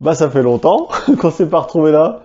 Bah ça fait longtemps qu'on s'est pas retrouvé là.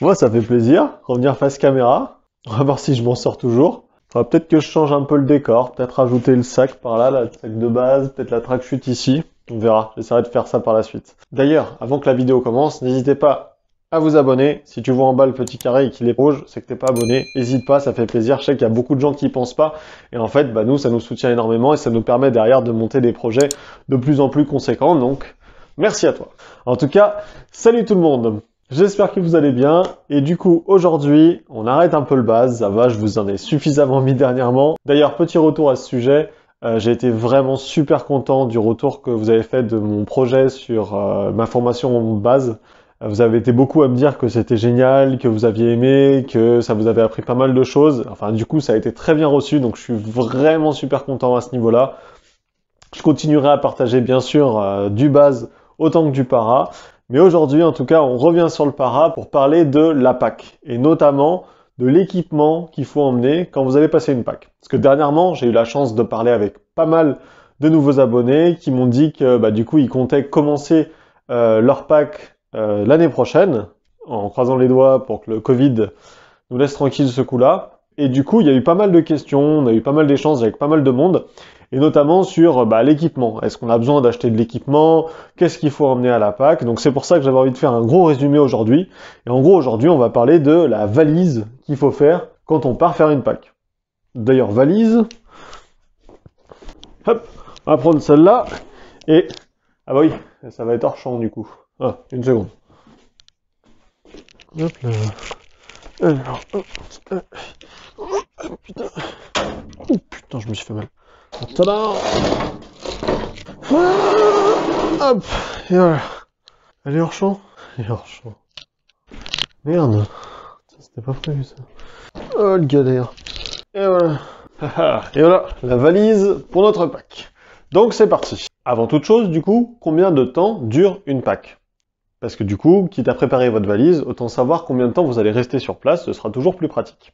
Moi ça fait plaisir, revenir face caméra. On va voir si je m'en sors toujours. peut-être que je change un peu le décor, peut-être rajouter le sac par là, le sac de base, peut-être la traque chute ici. On verra, j'essaierai de faire ça par la suite. D'ailleurs, avant que la vidéo commence, n'hésitez pas vous abonner. Si tu vois en bas le petit carré qui qu'il est rouge, c'est que t'es pas abonné. Hésite pas, ça fait plaisir. Je sais qu'il y a beaucoup de gens qui y pensent pas. Et en fait, bah, nous, ça nous soutient énormément et ça nous permet derrière de monter des projets de plus en plus conséquents. Donc, merci à toi. En tout cas, salut tout le monde. J'espère que vous allez bien. Et du coup, aujourd'hui, on arrête un peu le base. Ça va, je vous en ai suffisamment mis dernièrement. D'ailleurs, petit retour à ce sujet. Euh, j'ai été vraiment super content du retour que vous avez fait de mon projet sur euh, ma formation en base. Vous avez été beaucoup à me dire que c'était génial, que vous aviez aimé, que ça vous avait appris pas mal de choses. Enfin, du coup, ça a été très bien reçu, donc je suis vraiment super content à ce niveau-là. Je continuerai à partager, bien sûr, euh, du base autant que du para. Mais aujourd'hui, en tout cas, on revient sur le para pour parler de la PAC, et notamment de l'équipement qu'il faut emmener quand vous allez passer une PAC. Parce que dernièrement, j'ai eu la chance de parler avec pas mal de nouveaux abonnés qui m'ont dit que, bah, du coup, ils comptaient commencer euh, leur pack euh, l'année prochaine, en croisant les doigts pour que le Covid nous laisse tranquille ce coup-là. Et du coup, il y a eu pas mal de questions, on a eu pas mal d'échanges avec pas mal de monde, et notamment sur bah, l'équipement. Est-ce qu'on a besoin d'acheter de l'équipement Qu'est-ce qu'il faut emmener à la PAC Donc c'est pour ça que j'avais envie de faire un gros résumé aujourd'hui. Et en gros, aujourd'hui, on va parler de la valise qu'il faut faire quand on part faire une PAC. D'ailleurs, valise. Hop, on va prendre celle-là. Et... Ah bah oui, ça va être hors champ du coup. Ah, une seconde. Hop là. Alors, hop, oh, putain. Oh putain, je me suis fait mal. Tadam. Ah, hop Et voilà. Elle est hors champ Elle est hors champ. Merde. C'était pas prévu ça. Oh le galère. Et voilà. Ah, ah. Et voilà, la valise pour notre pack. Donc c'est parti. Avant toute chose, du coup, combien de temps dure une pack parce que du coup, quitte à préparer votre valise, autant savoir combien de temps vous allez rester sur place, ce sera toujours plus pratique.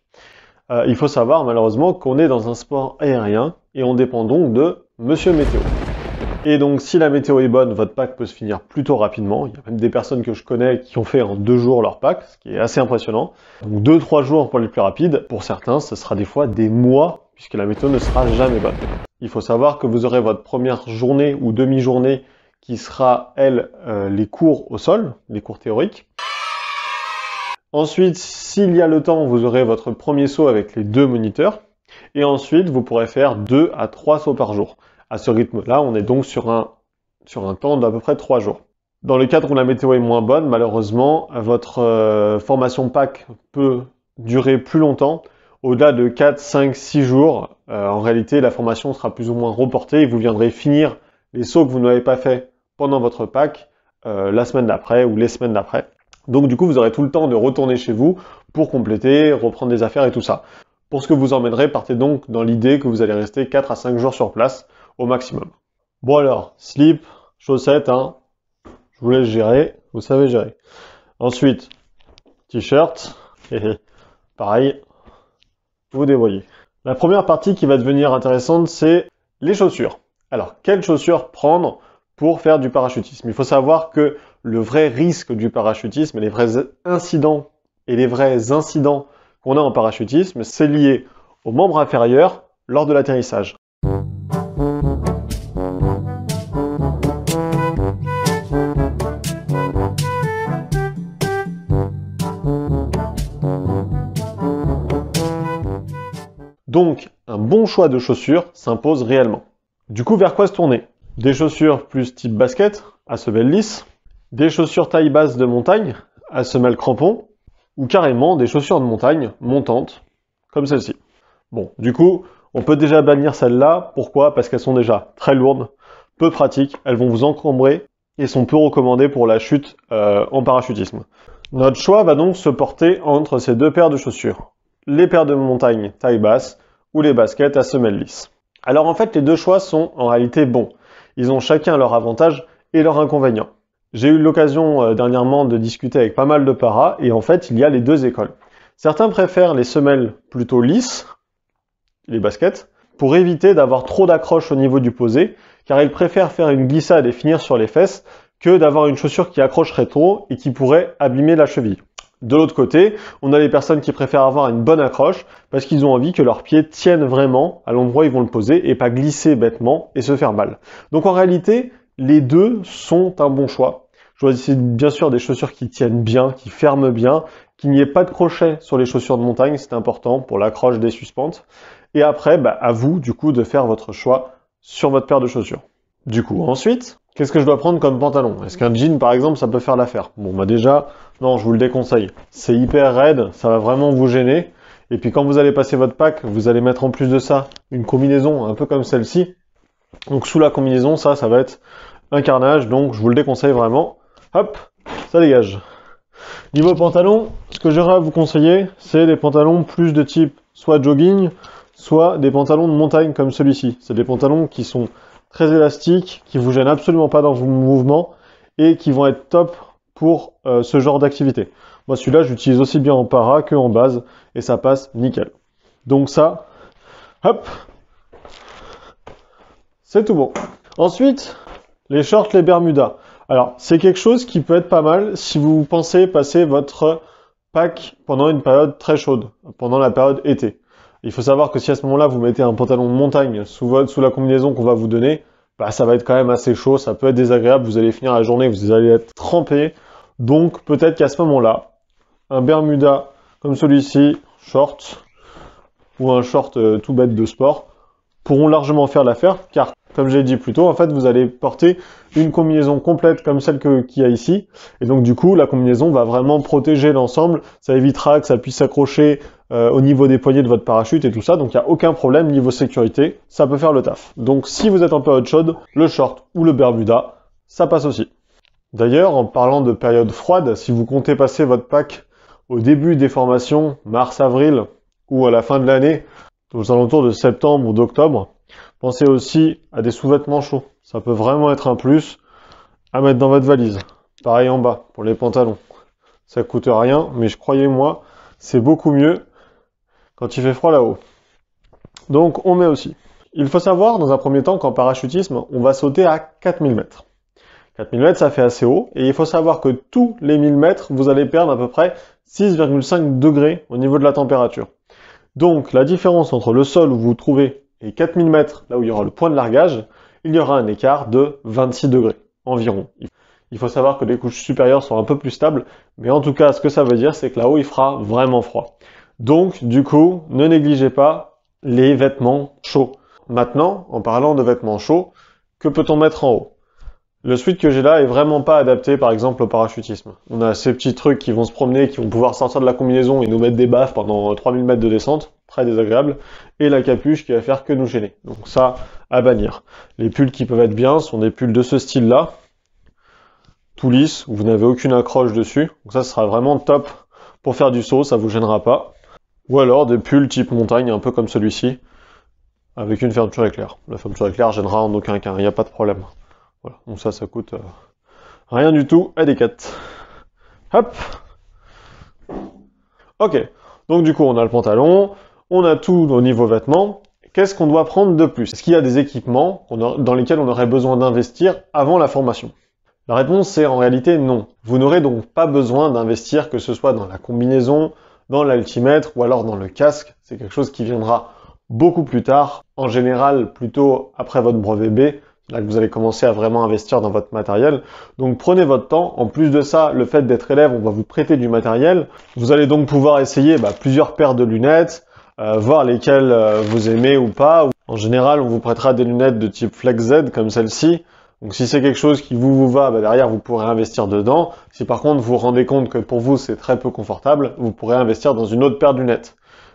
Euh, il faut savoir malheureusement qu'on est dans un sport aérien et on dépend donc de Monsieur Météo. Et donc si la météo est bonne, votre pack peut se finir plutôt rapidement. Il y a même des personnes que je connais qui ont fait en deux jours leur pack, ce qui est assez impressionnant. Donc deux, trois jours pour les plus rapides. Pour certains, ce sera des fois des mois, puisque la météo ne sera jamais bonne. Il faut savoir que vous aurez votre première journée ou demi-journée qui sera, elle, euh, les cours au sol, les cours théoriques. Ensuite, s'il y a le temps, vous aurez votre premier saut avec les deux moniteurs. Et ensuite, vous pourrez faire deux à trois sauts par jour. À ce rythme-là, on est donc sur un, sur un temps d'à peu près trois jours. Dans le cadre où la météo est moins bonne, malheureusement, votre euh, formation PAC peut durer plus longtemps. Au-delà de 4, 5, 6 jours, euh, en réalité, la formation sera plus ou moins reportée et vous viendrez finir les sauts que vous n'avez pas fait votre pack euh, la semaine d'après ou les semaines d'après. Donc du coup, vous aurez tout le temps de retourner chez vous pour compléter, reprendre des affaires et tout ça. Pour ce que vous emmènerez, partez donc dans l'idée que vous allez rester quatre à cinq jours sur place au maximum. Bon alors, slip, chaussettes, hein, je vous laisse gérer, vous savez gérer. Ensuite, t-shirt, et pareil, vous dévoyez. La première partie qui va devenir intéressante, c'est les chaussures. Alors, quelles chaussures prendre pour faire du parachutisme. Il faut savoir que le vrai risque du parachutisme, les vrais incidents et les vrais incidents qu'on a en parachutisme, c'est lié aux membres inférieurs lors de l'atterrissage. Donc, un bon choix de chaussures s'impose réellement. Du coup, vers quoi se tourner des chaussures plus type basket à semelle lisse, des chaussures taille basse de montagne à semelle crampon, ou carrément des chaussures de montagne montantes, comme celle-ci. Bon, du coup, on peut déjà bannir celles-là. Pourquoi Parce qu'elles sont déjà très lourdes, peu pratiques, elles vont vous encombrer et sont peu recommandées pour la chute euh, en parachutisme. Notre choix va donc se porter entre ces deux paires de chaussures, les paires de montagne taille basse ou les baskets à semelle lisse. Alors en fait, les deux choix sont en réalité bons ils ont chacun leur avantage et leurs inconvénients. J'ai eu l'occasion euh, dernièrement de discuter avec pas mal de paras, et en fait, il y a les deux écoles. Certains préfèrent les semelles plutôt lisses, les baskets, pour éviter d'avoir trop d'accroches au niveau du posé, car ils préfèrent faire une glissade et finir sur les fesses que d'avoir une chaussure qui accrocherait trop et qui pourrait abîmer la cheville. De l'autre côté, on a les personnes qui préfèrent avoir une bonne accroche parce qu'ils ont envie que leurs pieds tiennent vraiment à l'endroit où ils vont le poser et pas glisser bêtement et se faire mal. Donc en réalité, les deux sont un bon choix. Choisissez bien sûr des chaussures qui tiennent bien, qui ferment bien, qu'il n'y ait pas de crochet sur les chaussures de montagne, c'est important pour l'accroche des suspentes. Et après, bah, à vous du coup de faire votre choix sur votre paire de chaussures. Du coup, ensuite, Qu'est-ce que je dois prendre comme pantalon Est-ce qu'un jean, par exemple, ça peut faire l'affaire Bon, bah déjà, non, je vous le déconseille. C'est hyper raide, ça va vraiment vous gêner. Et puis quand vous allez passer votre pack, vous allez mettre en plus de ça une combinaison un peu comme celle-ci. Donc sous la combinaison, ça, ça va être un carnage. Donc je vous le déconseille vraiment. Hop, ça dégage. Niveau pantalon, ce que j'aurais à vous conseiller, c'est des pantalons plus de type soit jogging, soit des pantalons de montagne comme celui-ci. C'est des pantalons qui sont très élastiques, qui vous gênent absolument pas dans vos mouvements et qui vont être top pour euh, ce genre d'activité. Moi celui-là j'utilise aussi bien en para que en base et ça passe nickel. Donc ça, hop, c'est tout bon. Ensuite, les shorts, les Bermudas. Alors c'est quelque chose qui peut être pas mal si vous pensez passer votre pack pendant une période très chaude, pendant la période été. Il faut savoir que si à ce moment-là, vous mettez un pantalon de montagne sous, sous la combinaison qu'on va vous donner, bah, ça va être quand même assez chaud, ça peut être désagréable, vous allez finir la journée, vous allez être trempé. Donc peut-être qu'à ce moment-là, un Bermuda comme celui-ci, short, ou un short euh, tout bête de sport, pourront largement faire l'affaire, car comme j'ai dit plus tôt, en fait, vous allez porter une combinaison complète comme celle qu'il y a ici. Et donc, du coup, la combinaison va vraiment protéger l'ensemble. Ça évitera que ça puisse s'accrocher euh, au niveau des poignées de votre parachute et tout ça. Donc, il n'y a aucun problème niveau sécurité. Ça peut faire le taf. Donc, si vous êtes en période chaude, le short ou le Bermuda, ça passe aussi. D'ailleurs, en parlant de période froide, si vous comptez passer votre pack au début des formations, mars-avril, ou à la fin de l'année, aux alentours de septembre ou d'octobre, Pensez aussi à des sous-vêtements chauds. Ça peut vraiment être un plus à mettre dans votre valise. Pareil en bas pour les pantalons. Ça coûte rien, mais je croyais, moi c'est beaucoup mieux quand il fait froid là-haut. Donc on met aussi. Il faut savoir dans un premier temps qu'en parachutisme, on va sauter à 4000 mètres. 4000 mètres, ça fait assez haut, et il faut savoir que tous les 1000 mètres, vous allez perdre à peu près 6,5 degrés au niveau de la température. Donc la différence entre le sol où vous vous trouvez et 4000 mètres, là où il y aura le point de largage, il y aura un écart de 26 degrés environ. Il faut savoir que les couches supérieures sont un peu plus stables, mais en tout cas, ce que ça veut dire, c'est que là-haut, il fera vraiment froid. Donc, du coup, ne négligez pas les vêtements chauds. Maintenant, en parlant de vêtements chauds, que peut-on mettre en haut Le suite que j'ai là est vraiment pas adapté, par exemple, au parachutisme. On a ces petits trucs qui vont se promener, qui vont pouvoir sortir de la combinaison et nous mettre des baffes pendant 3000 mètres de descente très désagréable, et la capuche qui va faire que nous gêner. Donc ça, à bannir. Les pulls qui peuvent être bien sont des pulls de ce style-là, tout lisse, où vous n'avez aucune accroche dessus. Donc ça sera vraiment top pour faire du saut, ça vous gênera pas. Ou alors des pulls type montagne, un peu comme celui-ci, avec une fermeture éclair. La fermeture éclair gênera en aucun cas, il n'y a pas de problème. Voilà, donc ça, ça coûte euh, rien du tout à des Hop Ok, donc du coup on a le pantalon, on a tout au niveau vêtements. Qu'est-ce qu'on doit prendre de plus Est-ce qu'il y a des équipements dans lesquels on aurait besoin d'investir avant la formation La réponse est en réalité non. Vous n'aurez donc pas besoin d'investir que ce soit dans la combinaison, dans l'altimètre ou alors dans le casque. C'est quelque chose qui viendra beaucoup plus tard, en général plutôt après votre brevet B, là que vous allez commencer à vraiment investir dans votre matériel. Donc prenez votre temps. En plus de ça, le fait d'être élève, on va vous prêter du matériel. Vous allez donc pouvoir essayer bah, plusieurs paires de lunettes, euh, voir lesquelles euh, vous aimez ou pas. En général, on vous prêtera des lunettes de type Flex Z comme celle-ci. Donc si c'est quelque chose qui vous, va, bah, derrière vous pourrez investir dedans. Si par contre vous vous rendez compte que pour vous c'est très peu confortable, vous pourrez investir dans une autre paire de lunettes.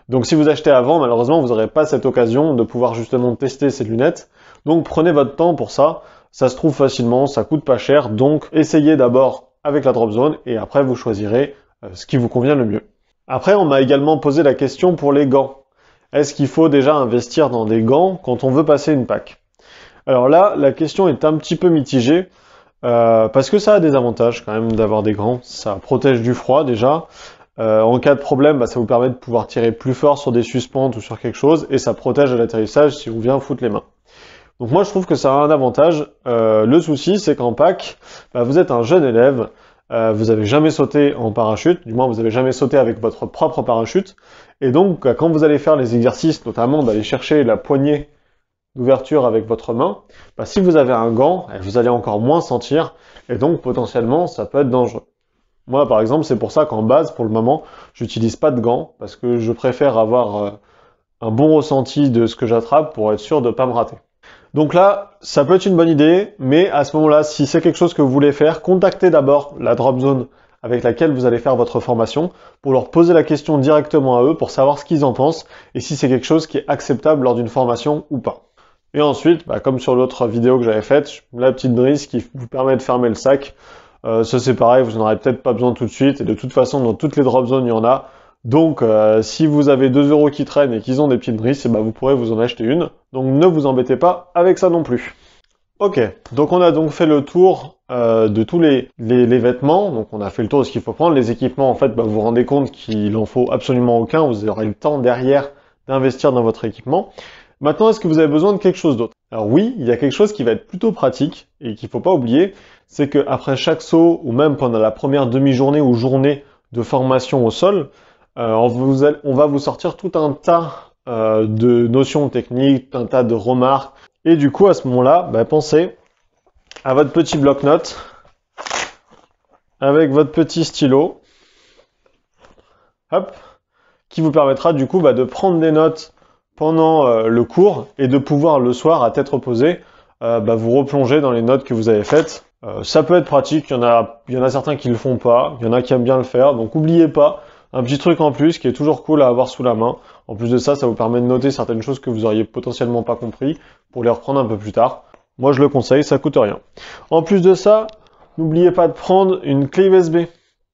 Donc si vous achetez avant, malheureusement vous n'aurez pas cette occasion de pouvoir justement tester ces lunettes. Donc prenez votre temps pour ça. Ça se trouve facilement, ça coûte pas cher. Donc essayez d'abord avec la drop zone et après vous choisirez euh, ce qui vous convient le mieux. Après, on m'a également posé la question pour les gants. Est-ce qu'il faut déjà investir dans des gants quand on veut passer une PAC Alors là, la question est un petit peu mitigée, euh, parce que ça a des avantages quand même d'avoir des gants. Ça protège du froid déjà. Euh, en cas de problème, bah, ça vous permet de pouvoir tirer plus fort sur des suspentes ou sur quelque chose, et ça protège à l'atterrissage si on vient foutre les mains. Donc moi je trouve que ça a un avantage. Euh, le souci c'est qu'en PAC, bah, vous êtes un jeune élève, euh, vous n'avez jamais sauté en parachute, du moins vous n'avez jamais sauté avec votre propre parachute. Et donc bah, quand vous allez faire les exercices, notamment d'aller chercher la poignée d'ouverture avec votre main, bah, si vous avez un gant, bah, vous allez encore moins sentir, et donc potentiellement ça peut être dangereux. Moi par exemple, c'est pour ça qu'en base, pour le moment, j'utilise pas de gants, parce que je préfère avoir euh, un bon ressenti de ce que j'attrape pour être sûr de ne pas me rater. Donc là, ça peut être une bonne idée, mais à ce moment-là, si c'est quelque chose que vous voulez faire, contactez d'abord la drop zone avec laquelle vous allez faire votre formation pour leur poser la question directement à eux pour savoir ce qu'ils en pensent et si c'est quelque chose qui est acceptable lors d'une formation ou pas. Et ensuite, bah, comme sur l'autre vidéo que j'avais faite, la petite brise qui vous permet de fermer le sac. Euh, ça c'est pareil, vous n'en aurez peut-être pas besoin tout de suite et de toute façon dans toutes les drop zones il y en a. Donc euh, si vous avez 2 euros qui traînent et qu'ils ont des petites brises, et eh ben, vous pourrez vous en acheter une. Donc ne vous embêtez pas avec ça non plus. Ok, donc on a donc fait le tour euh, de tous les, vêtements, donc on a fait le tour de ce qu'il faut prendre. Les équipements, en fait, bah, vous vous rendez compte qu'il en faut absolument aucun, vous aurez le temps derrière d'investir dans votre équipement. Maintenant, est-ce que vous avez besoin de quelque chose d'autre Alors oui, il y a quelque chose qui va être plutôt pratique et qu'il ne faut pas oublier, c'est qu'après chaque saut, ou même pendant la première demi-journée ou journée de formation au sol, euh, on va vous sortir tout un tas euh, de notions techniques, un tas de remarques. Et du coup, à ce moment-là, bah, pensez à votre petit bloc-notes avec votre petit stylo. Hop, qui vous permettra du coup bah, de prendre des notes pendant euh, le cours et de pouvoir le soir à tête reposée euh, bah, vous replonger dans les notes que vous avez faites. ça peut être pratique, il y, en a, y en a certains qui le font pas, il y en a qui aiment bien le faire, donc n'oubliez pas un petit truc en plus qui est toujours cool à avoir sous la main. En plus de ça, ça vous permet de noter certaines choses que vous auriez potentiellement pas compris pour les reprendre un peu plus tard. Moi, je le conseille, ça coûte rien. En plus de ça, n'oubliez pas de prendre une clé USB.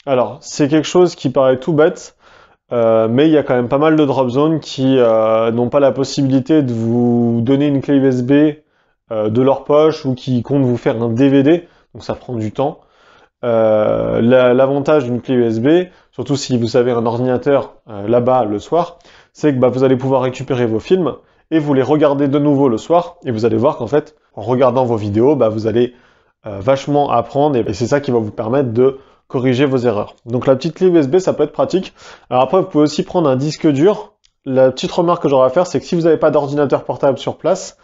Alors, c'est quelque chose qui paraît tout bête, euh, mais il y a quand même pas mal de drop zones qui euh, n'ont pas la possibilité de vous donner une clé USB euh, de leur poche ou qui comptent vous faire un DVD, donc ça prend du temps. Euh, l'avantage d'une clé USB, surtout si vous avez un ordinateur euh, là-bas le soir, c'est que bah, vous allez pouvoir récupérer vos films et vous les regarder de nouveau le soir. Et vous allez voir qu'en fait, en regardant vos vidéos, bah, vous allez euh, vachement apprendre et, c'est ça qui va vous permettre de corriger vos erreurs. Donc la petite clé USB, ça peut être pratique. Alors après, vous pouvez aussi prendre un disque dur. La petite remarque que j'aurais à faire, c'est que si vous n'avez pas d'ordinateur portable sur place,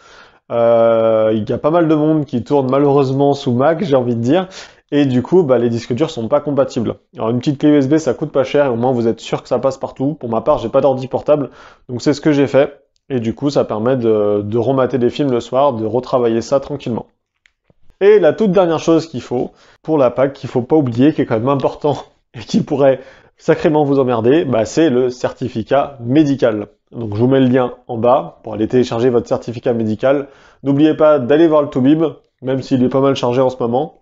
il y a pas mal de monde qui tourne malheureusement sous Mac, j'ai envie de dire, et du coup, bah, les disques durs sont pas compatibles. Alors une petite clé USB, ça coûte pas cher, et au moins vous êtes sûr que ça passe partout. Pour ma part, j'ai pas d'ordi portable, donc c'est ce que j'ai fait. Et du coup, ça permet de, de remater des films le soir, de retravailler ça tranquillement. Et la toute dernière chose qu'il faut pour la PAC, qu'il faut pas oublier, qui est quand même important et qui pourrait sacrément vous emmerder, bah, c'est le certificat médical. Donc je vous mets le lien en bas pour aller télécharger votre certificat médical. N'oubliez pas d'aller voir le Toubib, même s'il est pas mal chargé en ce moment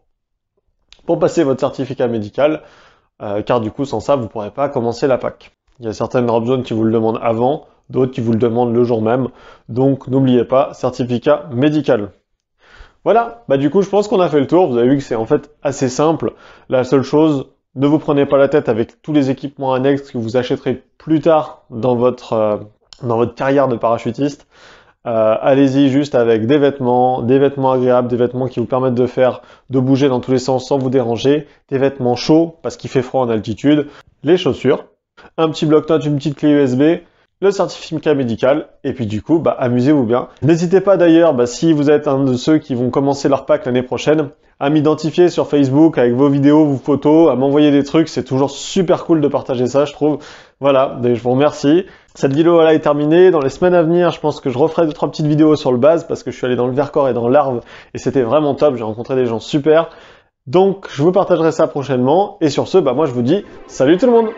pour passer votre certificat médical, euh, car du coup, sans ça, vous pourrez pas commencer la PAC. Il y a certaines drop zones qui vous le demandent avant, d'autres qui vous le demandent le jour même. Donc n'oubliez pas, certificat médical. Voilà, bah du coup je pense qu'on a fait le tour, vous avez vu que c'est en fait assez simple. La seule chose, ne vous prenez pas la tête avec tous les équipements annexes que vous achèterez plus tard dans votre, euh, dans votre carrière de parachutiste. Euh, allez-y juste avec des vêtements, des vêtements agréables, des vêtements qui vous permettent de faire, de bouger dans tous les sens sans vous déranger, des vêtements chauds parce qu'il fait froid en altitude, les chaussures, un petit bloc-notes, une petite clé USB, le certificat médical, et puis du coup, bah, amusez-vous bien. N'hésitez pas d'ailleurs, bah, si vous êtes un de ceux qui vont commencer leur pack l'année prochaine, à m'identifier sur Facebook avec vos vidéos, vos photos, à m'envoyer des trucs, c'est toujours super cool de partager ça, je trouve. Voilà, je vous remercie. Cette vidéo là est terminée. Dans les semaines à venir, je pense que je referai deux trois petites vidéos sur le base parce que je suis allé dans le Vercors et dans l'Arve et c'était vraiment top. J'ai rencontré des gens super. Donc je vous partagerai ça prochainement. Et sur ce, bah moi je vous dis salut tout le monde